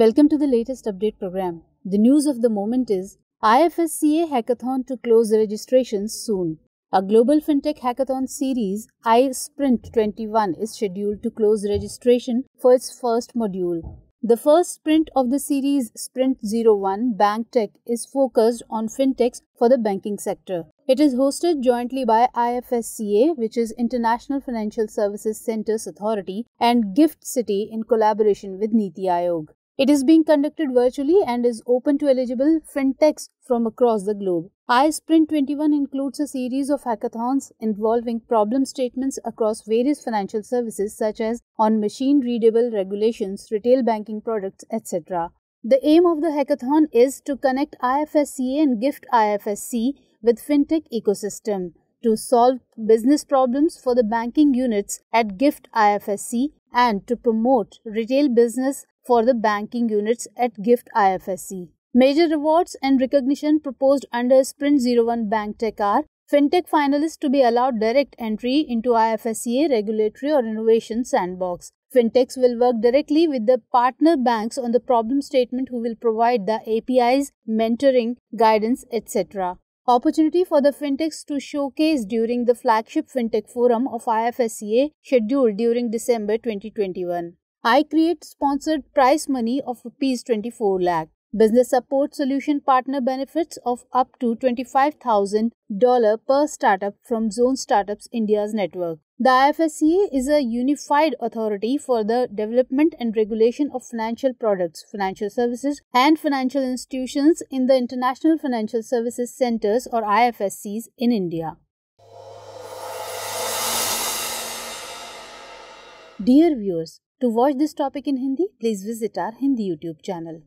Welcome to the latest update program. The news of the moment is IFSCA hackathon to close registrations soon. A global fintech hackathon series, iSprint 21, is scheduled to close registration for its first module. The first sprint of the series, Sprint 01 Bank Tech, is focused on fintechs for the banking sector. It is hosted jointly by IFSCA, which is International Financial Services Centers Authority, and Gift City in collaboration with Niti Aayog. It is being conducted virtually and is open to eligible fintechs from across the globe. iSprint 21 includes a series of hackathons involving problem statements across various financial services such as on machine readable regulations, retail banking products, etc. The aim of the hackathon is to connect I F S C and Gift IFSC with fintech ecosystem to solve business problems for the banking units at GIFT IFSC and to promote retail business for the banking units at GIFT IFSC. Major rewards and recognition proposed under Sprint 01 Bank Tech are fintech finalists to be allowed direct entry into IFSCA regulatory or innovation sandbox. Fintechs will work directly with the partner banks on the problem statement who will provide the APIs, mentoring, guidance, etc. Opportunity for the fintechs to showcase during the flagship fintech forum of IFSCA scheduled during December 2021. I create sponsored prize money of Rs 24 lakh. Business support solution partner benefits of up to $25,000 per startup from Zone Startups India's network. The IFSCA is a unified authority for the development and regulation of financial products, financial services, and financial institutions in the International Financial Services Centers or IFSCs in India. Dear viewers, to watch this topic in Hindi, please visit our Hindi YouTube channel.